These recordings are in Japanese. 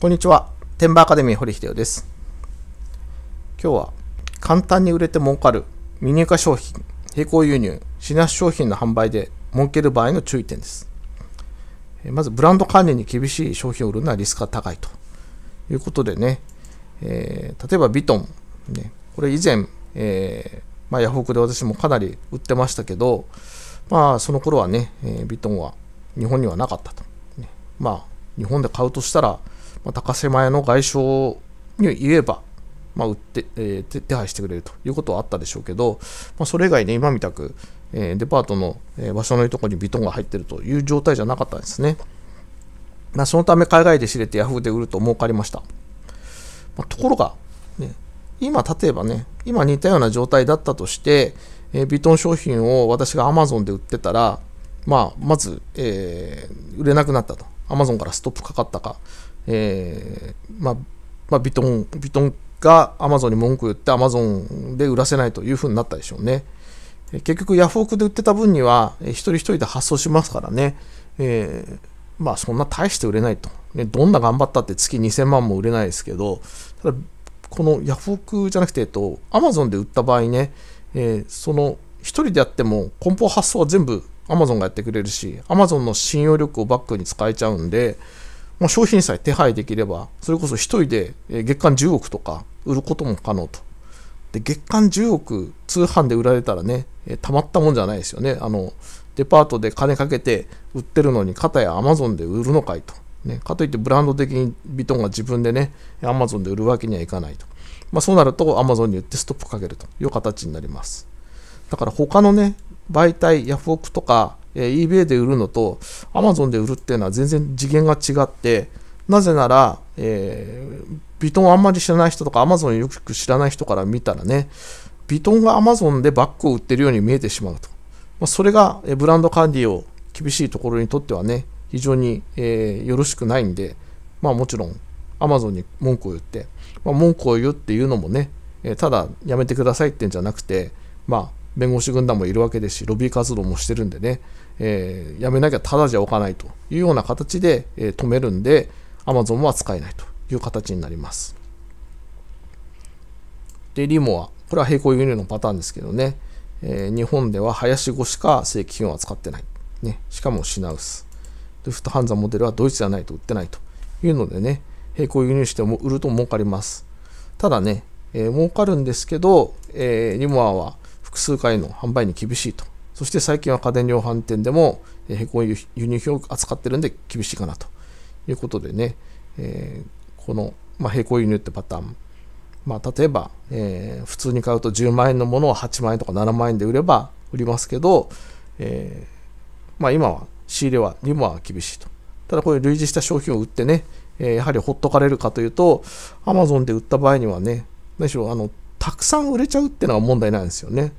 こんにちは。テンバーアカデミー堀秀夫です。今日は簡単に売れて儲かる未入荷商品、並行輸入、品なし商品の販売で儲ける場合の注意点です。まずブランド管理に厳しい商品を売るのはリスクが高いということでね、えー、例えばビトン、ね、これ以前、えー、まあ、ヤフオクで私もかなり売ってましたけど、まあその頃はね、えー、ビトンは日本にはなかったと、ね。まあ日本で買うとしたら、まあ、高瀬前の外相に言えば、まあ、売って、えー、手配してくれるということはあったでしょうけど、まあ、それ以外ね、今みたく、えー、デパートの、え場所のいいところにビトンが入ってるという状態じゃなかったんですね。まあ、そのため海外で知れてヤフーで売ると儲かりました。まあ、ところが、ね、今例えばね、今似たような状態だったとして、えー、ビトン商品を私が Amazon で売ってたら、まあ、まず、えー、売れなくなったと。Amazon からストップかかったか、えー、まあ、まあ、ビトン、ビトンがアマゾンに文句言って、アマゾンで売らせないというふうになったでしょうね。結局、ヤフオクで売ってた分には、一人一人で発送しますからね、えー、まあ、そんな大して売れないと。ね、どんな頑張ったって月2000万も売れないですけど、ただ、このヤフオクじゃなくて、えっと、アマゾンで売った場合ね、えー、その、一人でやっても、梱包発送は全部アマゾンがやってくれるし、アマゾンの信用力をバックに使えちゃうんで、もう商品さえ手配できれば、それこそ1人で月間10億とか売ることも可能と。で月間10億通販で売られたらね、えたまったもんじゃないですよね。あのデパートで金かけて売ってるのに、かたや Amazon で売るのかいと。ね、かといってブランド的にヴィトンが自分でね、Amazon で売るわけにはいかないと。まあ、そうなると Amazon に売ってストップかけるという形になります。だから他のね、媒体、ヤフオクとか、えー、eBay で売るのと Amazon で売るっていうのは全然次元が違って、なぜなら、えー、ビトンをあんまり知らない人とか Amazon よく知らない人から見たらね、ビトンが Amazon でバッグを売ってるように見えてしまうと。まあ、それがブランド管理を厳しいところにとってはね、非常に、えー、よろしくないんで、まあもちろん Amazon に文句を言って、まあ、文句を言うっていうのもね、えー、ただやめてくださいってんじゃなくて、まあ弁護士軍団もいるわけですし、ロビー活動もしてるんでね、えー、やめなきゃただじゃおかないというような形で、えー、止めるんで、Amazon は使えないという形になります。で、リモア、これは並行輸入のパターンですけどね、えー、日本では林語しか正規品は使ってない。ね、しかも品薄。で、フットハンザモデルはドイツじゃないと売ってないというのでね、並行輸入しても売ると儲かります。ただね、えー、儲かるんですけど、えー、リモアは複数回の販売に厳しいと。そして最近は家電量販店でも、えー、へこみ輸入品を扱ってるんで厳しいかなということでね、えー、この、まあ、並行輸入ってパターン、まあ、例えば、えー、普通に買うと10万円のものを8万円とか7万円で売れば売りますけど、えー、まあ、今は仕入れはにもは厳しいと。ただこういう類似した商品を売ってね、えやはりほっとかれるかというと、Amazon で売った場合にはね、何しろあのたくさん売れちゃうっていうのが問題なんですよね。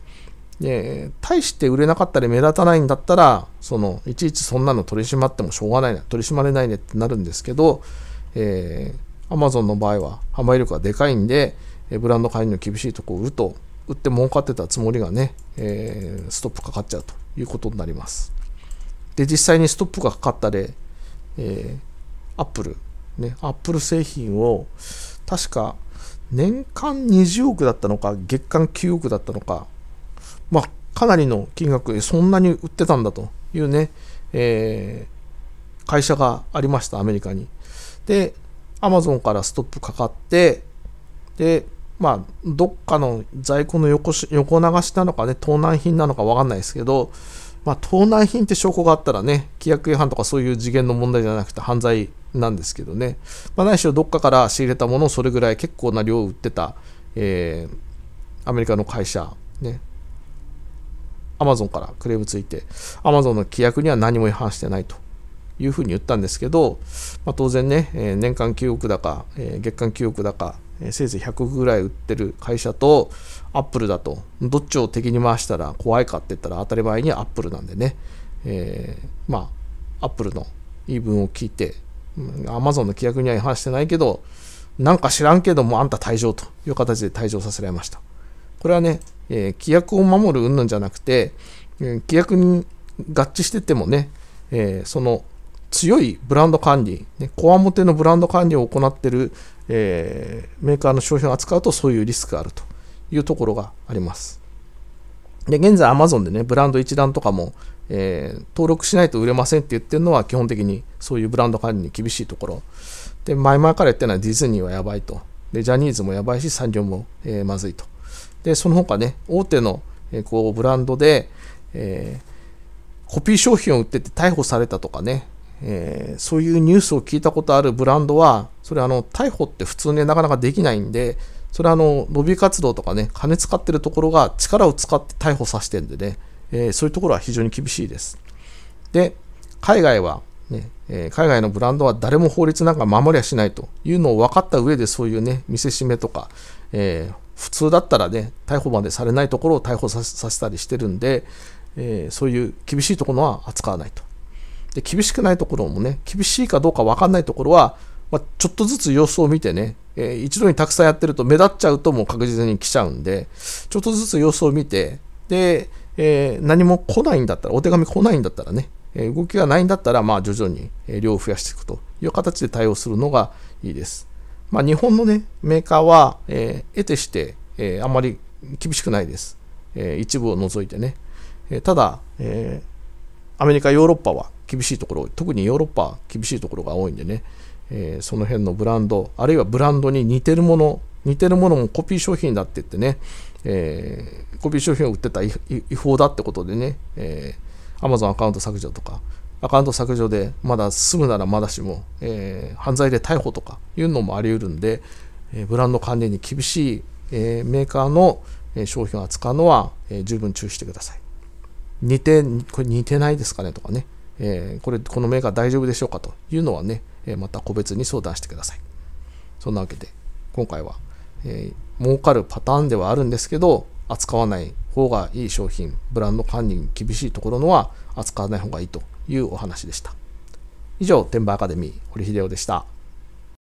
で、大して売れなかったり目立たないんだったら、その、いちいちそんなの取り締まってもしょうがないな、取り締まれないねってなるんですけど、えー、Amazon の場合は販売力がでかいんで、ブランド管理の厳しいとこを売ると、売って儲かってたつもりがね、えー、ストップかかっちゃうということになります。で、実際にストップがかかったで、えー、Apple、ね、Apple 製品を、確か、年間20億だったのか、月間9億だったのか、まあ、かなりの金額、そんなに売ってたんだというね、えー、会社がありました、アメリカに。で、アマゾンからストップかかって、で、まあ、どっかの在庫の横し横流しなのかね、盗難品なのかわかんないですけど、まあ、盗難品って証拠があったらね、規約違反とかそういう次元の問題じゃなくて犯罪なんですけどね、まあ、ないしろどっかから仕入れたものをそれぐらい結構な量を売ってた、えー、アメリカの会社、ね、アマゾンからクレームついて、アマゾンの規約には何も違反してないというふうに言ったんですけど、まあ、当然ね、えー、年間9億だか、えー、月間9億だか、えー、せいぜい100億ぐらい売ってる会社と、アップルだと、どっちを敵に回したら怖いかって言ったら当たり前にアップルなんでね、えー、まあ、アップルの言い分を聞いて、アマゾンの規約には違反してないけど、なんか知らんけどもあんた退場という形で退場させられました。これはね、えー、規約を守る云々じゃなくて、えー、規約に合致しててもね、えー、その強いブランド管理、ね、コアモテのブランド管理を行っている、えー、メーカーの商品を扱うとそういうリスクがあるというところがあります。で、現在 Amazon でね、ブランド一覧とかもえー、登録しないと売れませんって言ってるのは基本的にそういうブランド管理に厳しいところで前々から言ってるのはディズニーはやばいとでジャニーズもやばいし産業も、えー、まずいとでその他ね大手の、えー、こうブランドで、えコピー商品を売ってて逮捕されたとかねえー、そういうニュースを聞いたことあるブランドは、それあの逮捕って普通ね、なかなかできないんで、それあの、ロビー活動とかね、金使ってるところが力を使って逮捕させてんでね、えー、そういうところは非常に厳しいです。で、海外はね、えー、海外のブランドは誰も法律なんか守りゃしないというのを分かった上でそういうね、見せしめとか、えー、普通だったらね、逮捕までされないところを逮捕させたりしてるんで、えそういう厳しいところは扱わないと。で、厳しくないところもね、厳しいかどうか分かんないところは、まあ、ちょっとずつ様子を見てね、えー、一度にたくさんやってると目立っちゃうともう確実に来ちゃうんで、ちょっとずつ様子を見て、で、えー、何も来ないんだったら、お手紙来ないんだったらね、え動きがないんだったら、まあ徐々に量を増やしていくという形で対応するのがいいです。まあ、日本のね、メーカーは、えー、得てして、えー、あまり厳しくないです。えー、一部を除いてね。えただ、えアメリカ、ヨーロッパは厳しいところ、特にヨーロッパは厳しいところが多いんでね、えー、その辺のブランド、あるいはブランドに似てるもの、似てるものもコピー商品だって言ってね、えー、コピー商品を売ってた違法だってことでね、えー、Amazon アカウント削除とか、アカウント削除でまだすぐならまだしも、えー、犯罪で逮捕とかいうのもあり得るんで、えー、ブランド管理に厳しい、えー、メーカーの商品を扱うのは、えー、十分注意してください。似て、これ似てないですかねとかね、えー、これ、このメーカー大丈夫でしょうかというのはね、えまた個別に相談してください。そんなわけで、今回は、えー、儲かるパターンではあるんですけど、扱わない方がいい商品、ブランド管理に厳しいところのは扱わない方がいいというお話でした。以上、転売アカデミー、堀秀夫でした。